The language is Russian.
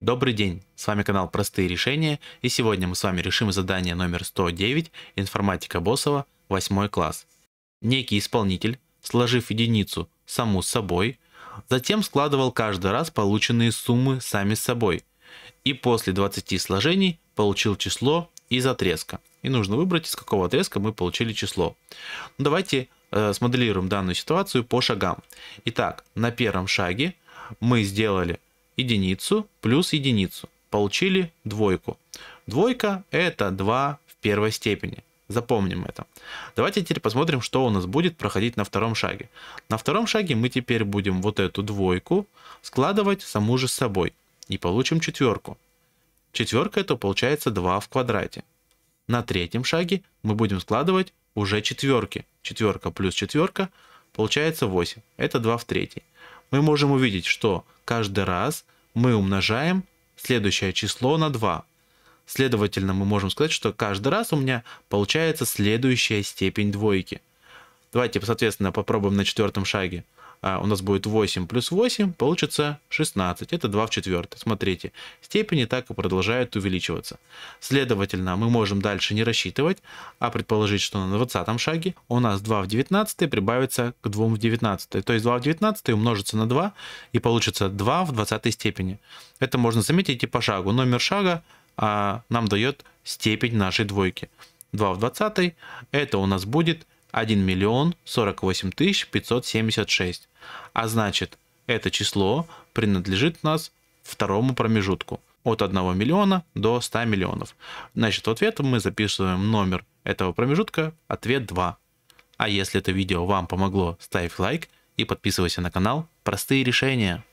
Добрый день, с вами канал Простые решения, и сегодня мы с вами решим задание номер 109 «Информатика Босова, 8 класс». Некий исполнитель, сложив единицу саму с собой, затем складывал каждый раз полученные суммы сами с собой, и после 20 сложений получил число из отрезка. И нужно выбрать, из какого отрезка мы получили число. Ну, давайте э, смоделируем данную ситуацию по шагам. Итак, на первом шаге мы сделали единицу плюс единицу. Получили двойку. Двойка это 2 в первой степени. Запомним это. Давайте теперь посмотрим, что у нас будет проходить на втором шаге. На втором шаге мы теперь будем вот эту двойку складывать саму же с собой. И получим четверку. Четверка это получается 2 в квадрате. На третьем шаге мы будем складывать уже четверки. Четверка плюс четверка получается 8. Это 2 в третьей мы можем увидеть, что каждый раз мы умножаем следующее число на 2. Следовательно, мы можем сказать, что каждый раз у меня получается следующая степень двойки – Давайте, соответственно, попробуем на четвертом шаге. А, у нас будет 8 плюс 8, получится 16. Это 2 в четвертой. Смотрите, степени так и продолжают увеличиваться. Следовательно, мы можем дальше не рассчитывать, а предположить, что на 20 шаге у нас 2 в 19 прибавится к 2 в 19. То есть 2 в 19 умножится на 2 и получится 2 в 20 степени. Это можно заметить и по шагу. Номер шага а, нам дает степень нашей двойки. 2 в 20 это у нас будет 1 миллион 48 тысяч 576. А значит, это число принадлежит нас второму промежутку от 1 миллиона до 100 миллионов. Значит, в ответ мы записываем номер этого промежутка, ответ 2. А если это видео вам помогло, ставь лайк и подписывайся на канал «Простые решения».